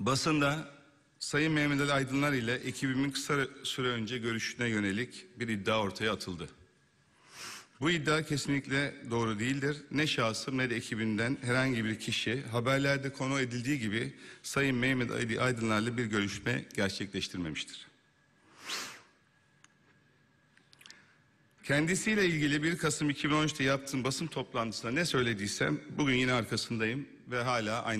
Basında Sayın Mehmet Ali Aydınlar ile ekibimin kısa süre önce görüşüne yönelik bir iddia ortaya atıldı. Bu iddia kesinlikle doğru değildir. Ne şahsım ne de ekibinden herhangi bir kişi haberlerde konu edildiği gibi Sayın Mehmet Ali Aydınlar'la bir görüşme gerçekleştirmemiştir. Kendisiyle ilgili 1 Kasım 2013'te yaptığım basın toplantısında ne söylediysem bugün yine arkasındayım ve hala aynı